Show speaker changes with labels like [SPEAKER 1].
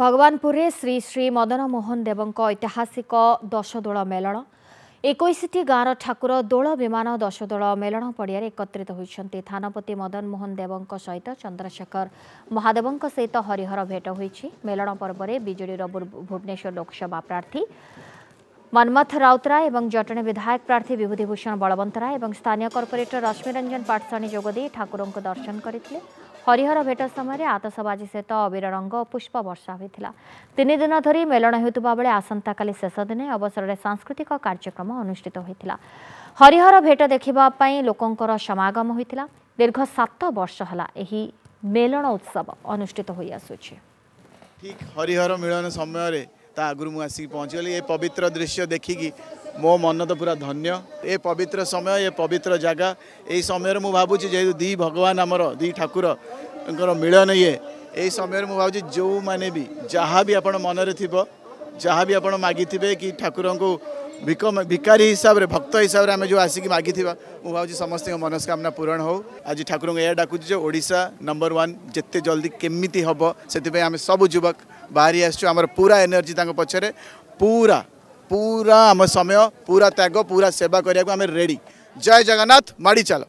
[SPEAKER 1] ଭଗବାନପୁରରେ ଶ୍ରୀ ଶ୍ରୀ ମଦନ ମୋହନ ଦେବଙ୍କ ଐତିହାସିକ ଦଶଦୋଳ ମେଳଣ ଏକୋଇଶଟି ଗାଁର ଠାକୁର ଦୋଳ ବିମାନ ଦଶଦୋଳ ମେଳଣ ପଡ଼ିଆରେ ଏକତ୍ରିତ ହୋଇଛନ୍ତି ଥାନପତି ମଦନ ମୋହନ ଦେବଙ୍କ ସହିତ ଚନ୍ଦ୍ରଶେଖର ମହାଦେବଙ୍କ ସହିତ ହରିହର ଭେଟ ହୋଇଛି ମେଳଣ ପର୍ବରେ ବିଜେଡ଼ିର ଭୁବନେଶ୍ୱର ଲୋକସଭା ପ୍ରାର୍ଥୀ মনমথ রাউতরা এবং জটনে বিধায়ক প্রার্থী বিভূতিভূষণ বলবন্তরা এবং স্থানীয় কর্পোরেটর রশ্মিরঞ্জন পাটসাণী দিয়ে ঠাকুরঙ্ দর্শন করে হরিহর ভেট সময় আতসবাজি সহিত অবির রঙ ও পুষ্প বর্ষা হয়েছিল তিন দিন ধর মেলণ হেউথা বেড়ে আসন্তকাল শেষ দিনে অবসরের সাংস্কৃতিক কার্যক্রম অনুষ্ঠিত হয়েছিল হরিহর ভেট দেখা লোকর সমাগম হয়েছিল দীর্ঘ সাত বর্ষ হল এই মেলণ উৎসব অনুষ্ঠিত হয়ে আসুছে
[SPEAKER 2] ঠিক হরিহর মিলন সময় ତା ଆଗରୁ ମୁଁ ଆସିକି ପହଞ୍ଚିଗଲି ଏ ପବିତ୍ର ଦୃଶ୍ୟ ଦେଖିକି ମୋ ମନ ତ ପୁରା ଧନ୍ୟ ଏ ପବିତ୍ର ସମୟ ଏ ପବିତ୍ର ଜାଗା ଏଇ ସମୟରେ ମୁଁ ଭାବୁଛି ଯେହେତୁ ଦୁଇ ଭଗବାନ ଆମର ଦୁଇ ଠାକୁରଙ୍କର ମିଳନ ଇଏ ଏହି ସମୟରେ ମୁଁ ଭାବୁଛି ଯେଉଁମାନେ ବି ଯାହା ବି ଆପଣ ମନରେ ଥିବ ଯାହା ବି ଆପଣ ମାଗିଥିବେ କି ଠାକୁରଙ୍କୁ ভিকারী হিসাবে ভক্ত হিসাবে আমি যে আসিকি মাগিথিবা মু ভাবছি সমস্ত মনস্কামনা পূরণ হোক আজ ঠাকুর এ ডাকুছি যে ওড়শা নম্বর ওয়ান যেতে জলদি কেমিতি হব সেপাই আমি সবু যুবক বাহারি আসছু আমার পুরা এনর্জি তাঙ্ক পছরে পুরা পুরা আমার সময় পুরা ত্যাগ পুরা সেবা করা আমি রেডি জয় জগন্নাথ মাড়ি চাল